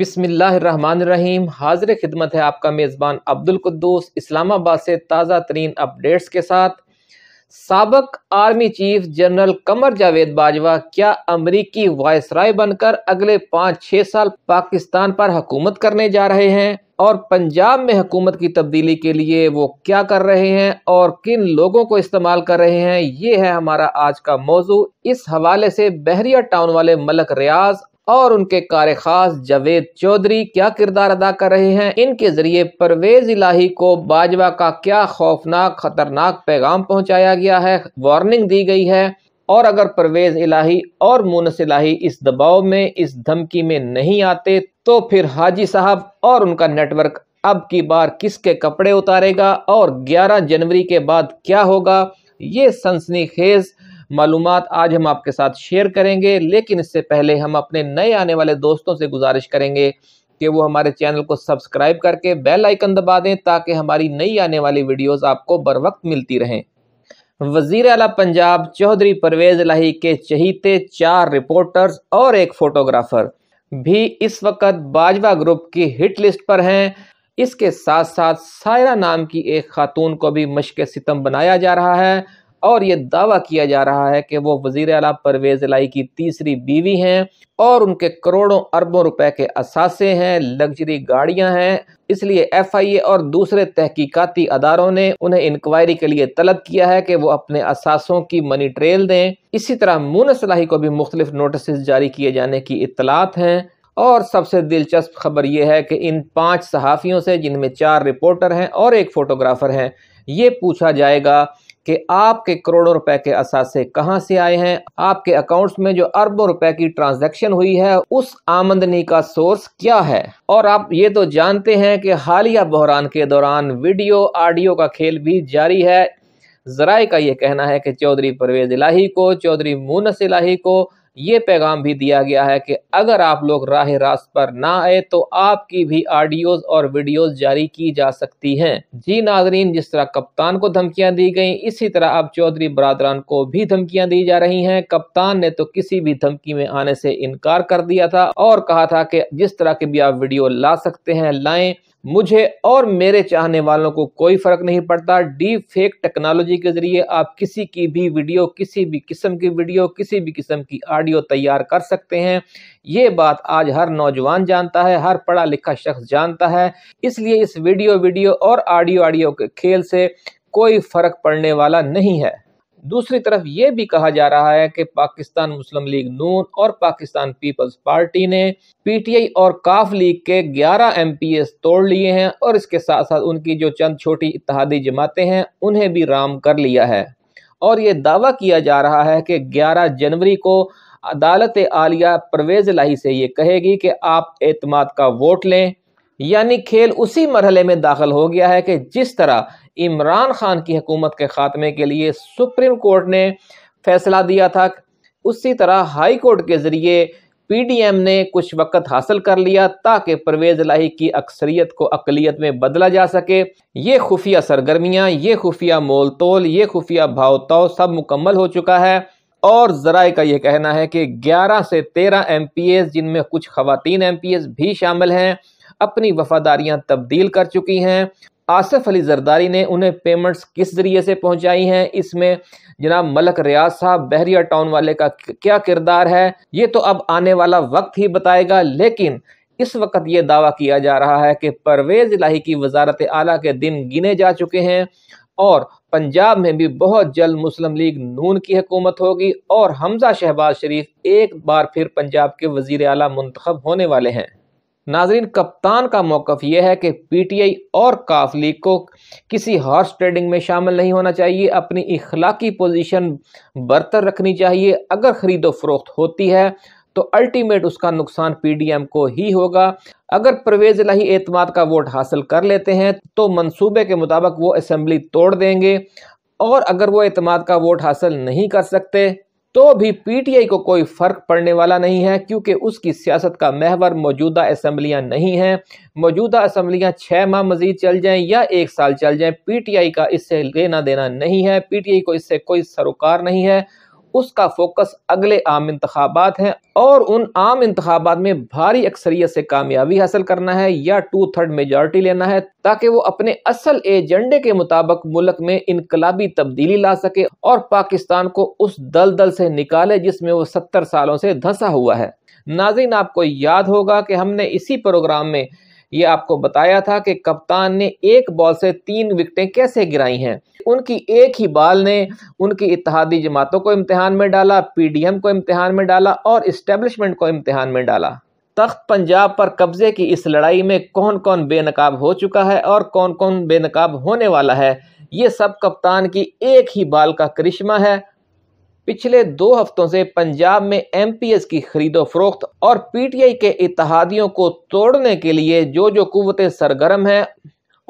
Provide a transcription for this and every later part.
बिसमीम हाजिर खिदमत है आपका मेज़बान अब्दुल कुद्दूस इस्लामाबाद से ताज़ा तरीन अपडेट्स के साथ सबक army chief general Qamar Javed Bajwa क्या अमरीकी वायसराय बनकर अगले पाँच छः साल पाकिस्तान पर हुकूमत करने जा रहे हैं और पंजाब में हुकूमत की तब्दीली के लिए वो क्या कर रहे हैं और किन लोगों को इस्तेमाल कर रहे हैं ये है हमारा आज का मौजू इस हवाले से बहरिया टाउन वाले मलक रियाज और उनके कार खास जावेद चौधरी क्या किरदार अदा कर रहे हैं इनके जरिए परवेज इलाही को बाजवा का क्या खौफनाक खतरनाक पैगाम पहुंचाया गया है वार्निंग दी गई है और अगर परवेज इलाही और मूनस इलाही इस दबाव में इस धमकी में नहीं आते तो फिर हाजी साहब और उनका नेटवर्क अब की बार किसके कपड़े उतारेगा और 11 जनवरी के बाद क्या होगा ये सनसनी खेज मालूम आज हम आपके साथ शेयर करेंगे लेकिन इससे पहले हम अपने नए आने वाले दोस्तों से गुजारिश करेंगे कि वो हमारे चैनल को सब्सक्राइब करके बेल आइकन दबा दें ताकि हमारी नई आने वाली वीडियोस आपको बर वक्त मिलती रहें वजीर अला पंजाब चौधरी परवेज लाही के चहीते चार रिपोर्टर्स और एक फोटोग्राफर भी इस वक्त बाजवा ग्रुप की हिट लिस्ट पर हैं इसके साथ साथ सायरा नाम की एक खातून को भी मशक सितम बनाया जा रहा है और ये दावा किया जा रहा है कि वो वजीर अला परवेज लाई की तीसरी बीवी हैं और उनके करोड़ों अरबों रुपए के असासे हैं लग्जरी गाड़ियां हैं इसलिए एफ आई ए और दूसरे तहकीकती अदारों ने उन्हें इंक्वायरी के लिए तलब किया है कि वो अपने असासों की मनी ट्रेल दें इसी तरह मून सलाही को भी मुख्तलिफ नोटिस जारी किए जाने की इतलात हैं और सबसे दिलचस्प खबर यह है कि इन पांच सहाफ़ियों से जिनमें चार रिपोर्टर हैं और एक फ़ोटोग्राफ़र हैं ये पूछा जाएगा कि आपके करोड़ों रुपए के असासे कहां से आए हैं आपके अकाउंट्स में जो अरबों रुपए की ट्रांजैक्शन हुई है उस आमदनी का सोर्स क्या है और आप ये तो जानते हैं कि हालिया बहरान के दौरान वीडियो ऑडियो का खेल भी जारी है जराए का ये कहना है कि चौधरी परवेज इलाही को चौधरी मूनस इलाही को ये पैगाम भी दिया गया है कि अगर आप लोग राह रास्त पर ना आए तो आपकी भी ऑडियोज और वीडियोज जारी की जा सकती हैं जी नाजरीन जिस तरह कप्तान को धमकियां दी गई इसी तरह अब चौधरी बरदरान को भी धमकियां दी जा रही हैं कप्तान ने तो किसी भी धमकी में आने से इनकार कर दिया था और कहा था कि जिस तरह के भी आप वीडियो ला सकते हैं लाए मुझे और मेरे चाहने वालों को कोई फर्क नहीं पड़ता डीप फेक टेक्नोलॉजी के जरिए आप किसी की भी वीडियो किसी भी किस्म की वीडियो किसी भी किस्म की आर्ट ऑडियो तैयार कर सकते हैं ये बात आज हर नौजवान जानता है हर पढ़ा लिखा शख्स जानता है इसलिए इस वीडियो वीडियो और ऑडियो ऑडियो के खेल से कोई फर्क पड़ने वाला नहीं है दूसरी तरफ ये भी कहा जा रहा है कि पाकिस्तान मुस्लिम लीग नून और पाकिस्तान पीपल्स पार्टी ने पीटीआई और काफ लीग के 11 एम तोड़ लिए हैं और इसके साथ साथ उनकी जो चंद छोटी इतिहादी जमातें हैं उन्हें भी राम कर लिया है और ये दावा किया जा रहा है कि 11 जनवरी को अदालत आलिया परवेज लाही से ये कहेगी कि आप एतमाद का वोट लें यानी खेल उसी मरहले में दाखिल हो गया है कि जिस तरह इमरान खान की हुकूमत के खात्मे के लिए सुप्रीम कोर्ट ने फैसला दिया था उसी तरह हाई कोर्ट के ज़रिए पीडीएम ने कुछ वक्त हासिल कर लिया ताकि परवेज लाही की अक्सरियत को अकलीत में बदला जा सके ये खुफिया सरगर्मियाँ ये खुफिया मोल तोल ये खुफिया भाव सब मुकम्मल हो चुका है और जराए का यह कहना है कि 11 से 13 एम जिनमें कुछ खातन एम भी शामिल हैं अपनी वफादारियां तब्दील कर चुकी हैं आसफ अली जरदारी ने उन्हें पेमेंट्स किस जरिए से पहुंचाई हैं इसमें जनाब मलक रियाज साहब बहरिया टाउन वाले का क्या किरदार है ये तो अब आने वाला वक्त ही बताएगा लेकिन इस वक्त ये दावा किया जा रहा है कि परवेज़ इलाही की वजारत आला के दिन गिने जा चुके हैं और पंजाब में भी बहुत जल्द मुस्लिम लीग नून की हुकूमत होगी और हमजा शहबाज शरीफ एक बार फिर पंजाब के वजीर अला मंतखब होने वाले हैं नाजरीन कप्तान का मौक़ यह है कि पी टी आई और काफ लीग को किसी हॉर्स ट्रेडिंग में शामिल नहीं होना चाहिए अपनी इखलाकी पोजीशन बरतर रखनी चाहिए अगर ख़रीदो फरोख्त होती है तो अल्टीमेट उसका नुकसान पीडीएम को ही होगा अगर परवेज लाही एतमाद का वोट हासिल कर लेते हैं तो मंसूबे के मुताबिक वो असम्बली तोड़ देंगे और अगर वो एतमाद का वोट हासिल नहीं कर सकते तो भी पीटीआई को कोई फ़र्क पड़ने वाला नहीं है क्योंकि उसकी सियासत का महवर मौजूदा असम्बलियाँ नहीं हैं मौजूदा असम्बलियाँ छः माह मजीद चल जाएं या एक साल चल जाएं पीटीआई का इससे लेना देना नहीं है पीटीआई को इससे कोई सरोकार नहीं है उसका फोकस अगले आम इंतबात हैं और उन आम इंतबात में भारी अक्सरियत से कामयाबी हासिल करना है या टू थर्ड मेजॉरिटी लेना है ताकि वो अपने असल एजेंडे के मुताबिक मुल्क में इनकलाबी तब्दीली ला सके और पाकिस्तान को उस दल दल से निकाले जिसमें वो सत्तर सालों से धंसा हुआ है नाजिन आपको याद होगा कि हमने इसी प्रोग्राम में ये आपको बताया था कि कप्तान ने एक बॉल से तीन विकटें कैसे गिराई हैं उनकी एक ही बॉल ने उनकी इतिहादी जमातों को इम्तहान में डाला पीडीएम को इम्तहान में डाला और इस्टेब्लिशमेंट को इम्तहान में डाला तख्त पंजाब पर कब्जे की इस लड़ाई में कौन कौन बेनकाब हो चुका है और कौन कौन बेनकाब होने वाला है ये सब कप्तान की एक ही बाल का करिश्मा है पिछले दो हफ्तों से पंजाब में एमपीएस की खरीदो फरोख्त और पीटीआई के इतिहादियों को तोड़ने के लिए जो जो कुवतें सरगर्म हैं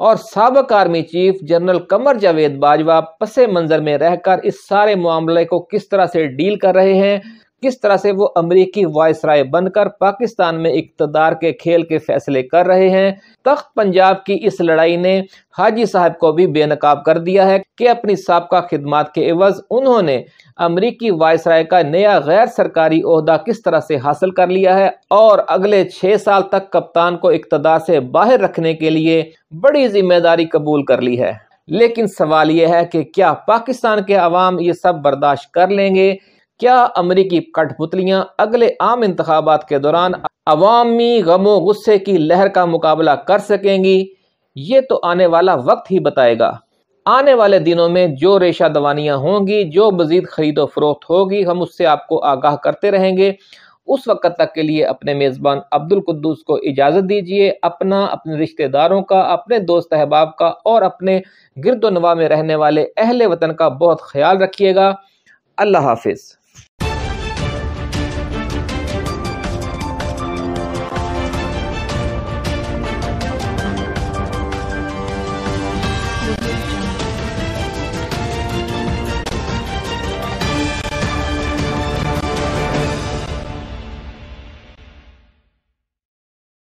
और सबक army chief general Qamar Javed Bajwa पसे मंजर में रहकर इस सारे मामले को किस तरह से डील कर रहे हैं किस तरह से वो अमरीकी वॉयस राय बनकर पाकिस्तान में इकतदार के खेल के फैसले कर रहे हैं तख्त पंजाब की इस लड़ाई ने हाजी साहब को भी बेनकाब कर दिया है कि अपनी सबका खिदमत के एवज उन्होंने अमरीकी वॉयस राय का नया गैर सरकारी अहदा किस तरह से हासिल कर लिया है और अगले छः साल तक कप्तान को इकतदार से बाहर रखने के लिए बड़ी जिम्मेदारी कबूल कर ली है लेकिन सवाल यह है कि क्या पाकिस्तान के अवाम ये सब बर्दाश्त कर लेंगे क्या अमरीकी कठपुतलियाँ अगले आम इंतबात के दौरान अवामी गमो गुस्से की लहर का मुकाबला कर सकेंगी ये तो आने वाला वक्त ही बताएगा आने वाले दिनों में जो रेशा दवानियाँ होंगी जो मज़ीद ख़रीदो फरोख्त होगी हम उससे आपको आगाह करते रहेंगे उस वक्त तक के लिए अपने मेज़बान अब्दुल कुद्दूस को इजाज़त दीजिए अपना अपने रिश्तेदारों का अपने दोस्त अहबाब का और अपने गिरदोनवा में रहने वाले अहल वतन का बहुत ख्याल रखिएगा अल्लाह हाफिज़